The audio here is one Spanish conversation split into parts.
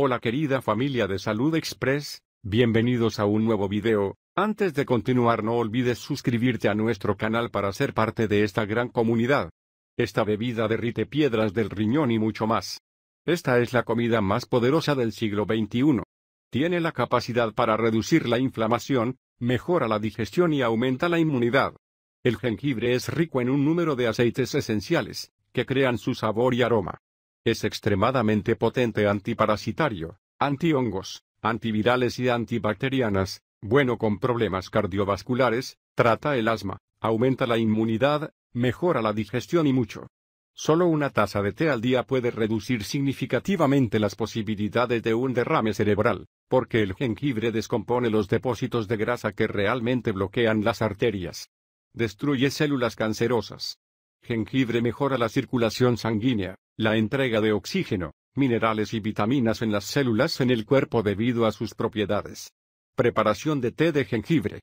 Hola querida familia de Salud Express, bienvenidos a un nuevo video, antes de continuar no olvides suscribirte a nuestro canal para ser parte de esta gran comunidad. Esta bebida derrite piedras del riñón y mucho más. Esta es la comida más poderosa del siglo XXI. Tiene la capacidad para reducir la inflamación, mejora la digestión y aumenta la inmunidad. El jengibre es rico en un número de aceites esenciales, que crean su sabor y aroma. Es extremadamente potente antiparasitario, antihongos, antivirales y antibacterianas, bueno con problemas cardiovasculares, trata el asma, aumenta la inmunidad, mejora la digestión y mucho. Solo una taza de té al día puede reducir significativamente las posibilidades de un derrame cerebral, porque el jengibre descompone los depósitos de grasa que realmente bloquean las arterias. Destruye células cancerosas. Jengibre mejora la circulación sanguínea, la entrega de oxígeno, minerales y vitaminas en las células en el cuerpo debido a sus propiedades. Preparación de té de jengibre.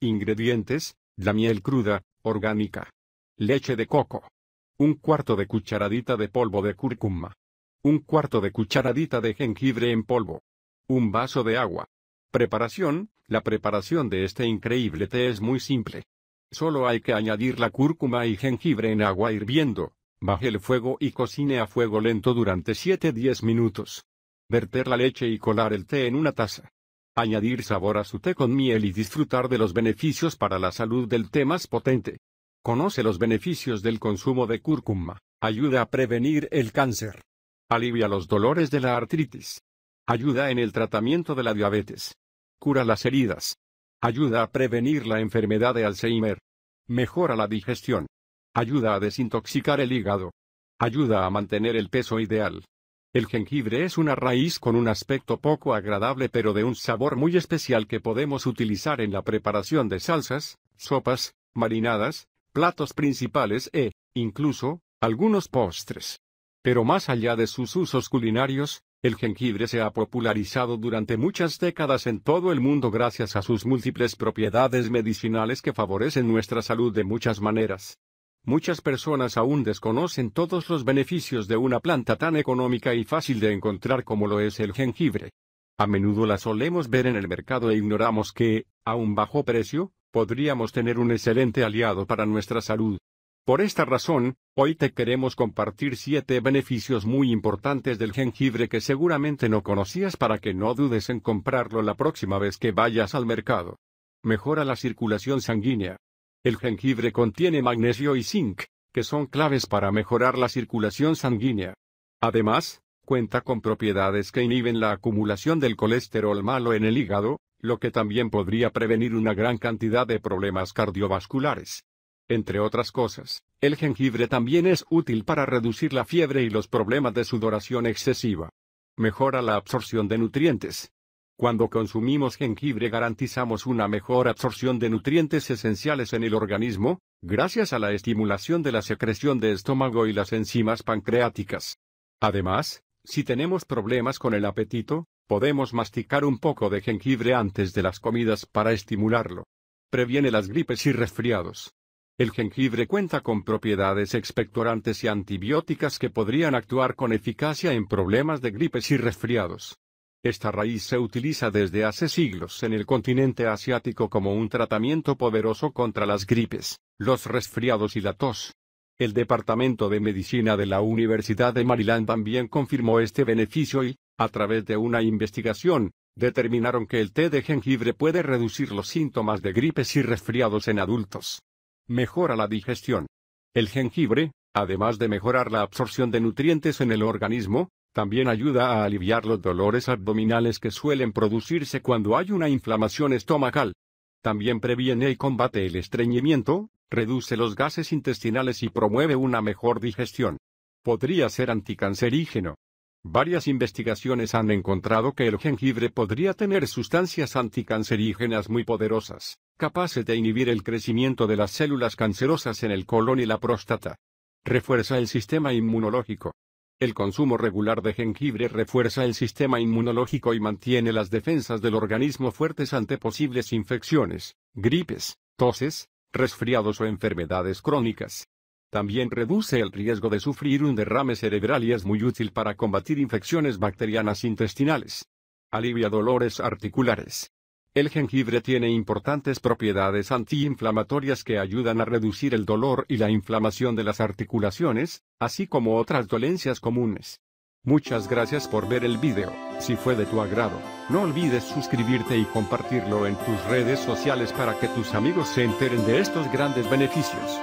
Ingredientes, la miel cruda, orgánica. Leche de coco. Un cuarto de cucharadita de polvo de cúrcuma. Un cuarto de cucharadita de jengibre en polvo. Un vaso de agua. Preparación, la preparación de este increíble té es muy simple. Solo hay que añadir la cúrcuma y jengibre en agua hirviendo, Baje el fuego y cocine a fuego lento durante 7-10 minutos. Verter la leche y colar el té en una taza. Añadir sabor a su té con miel y disfrutar de los beneficios para la salud del té más potente. Conoce los beneficios del consumo de cúrcuma. Ayuda a prevenir el cáncer. Alivia los dolores de la artritis. Ayuda en el tratamiento de la diabetes. Cura las heridas. Ayuda a prevenir la enfermedad de Alzheimer. Mejora la digestión. Ayuda a desintoxicar el hígado. Ayuda a mantener el peso ideal. El jengibre es una raíz con un aspecto poco agradable pero de un sabor muy especial que podemos utilizar en la preparación de salsas, sopas, marinadas, platos principales e, incluso, algunos postres. Pero más allá de sus usos culinarios, el jengibre se ha popularizado durante muchas décadas en todo el mundo gracias a sus múltiples propiedades medicinales que favorecen nuestra salud de muchas maneras. Muchas personas aún desconocen todos los beneficios de una planta tan económica y fácil de encontrar como lo es el jengibre. A menudo la solemos ver en el mercado e ignoramos que, a un bajo precio, podríamos tener un excelente aliado para nuestra salud. Por esta razón, hoy te queremos compartir siete beneficios muy importantes del jengibre que seguramente no conocías para que no dudes en comprarlo la próxima vez que vayas al mercado. Mejora la circulación sanguínea. El jengibre contiene magnesio y zinc, que son claves para mejorar la circulación sanguínea. Además, cuenta con propiedades que inhiben la acumulación del colesterol malo en el hígado, lo que también podría prevenir una gran cantidad de problemas cardiovasculares. Entre otras cosas, el jengibre también es útil para reducir la fiebre y los problemas de sudoración excesiva. Mejora la absorción de nutrientes, cuando consumimos jengibre garantizamos una mejor absorción de nutrientes esenciales en el organismo, gracias a la estimulación de la secreción de estómago y las enzimas pancreáticas. Además, si tenemos problemas con el apetito, podemos masticar un poco de jengibre antes de las comidas para estimularlo. Previene las gripes y resfriados. El jengibre cuenta con propiedades expectorantes y antibióticas que podrían actuar con eficacia en problemas de gripes y resfriados. Esta raíz se utiliza desde hace siglos en el continente asiático como un tratamiento poderoso contra las gripes, los resfriados y la tos. El Departamento de Medicina de la Universidad de Maryland también confirmó este beneficio y, a través de una investigación, determinaron que el té de jengibre puede reducir los síntomas de gripes y resfriados en adultos. Mejora la digestión. El jengibre, además de mejorar la absorción de nutrientes en el organismo, también ayuda a aliviar los dolores abdominales que suelen producirse cuando hay una inflamación estomacal. También previene y combate el estreñimiento, reduce los gases intestinales y promueve una mejor digestión. Podría ser anticancerígeno. Varias investigaciones han encontrado que el jengibre podría tener sustancias anticancerígenas muy poderosas, capaces de inhibir el crecimiento de las células cancerosas en el colon y la próstata. Refuerza el sistema inmunológico. El consumo regular de jengibre refuerza el sistema inmunológico y mantiene las defensas del organismo fuertes ante posibles infecciones, gripes, toses, resfriados o enfermedades crónicas. También reduce el riesgo de sufrir un derrame cerebral y es muy útil para combatir infecciones bacterianas intestinales. Alivia dolores articulares. El jengibre tiene importantes propiedades antiinflamatorias que ayudan a reducir el dolor y la inflamación de las articulaciones, así como otras dolencias comunes. Muchas gracias por ver el video, si fue de tu agrado, no olvides suscribirte y compartirlo en tus redes sociales para que tus amigos se enteren de estos grandes beneficios.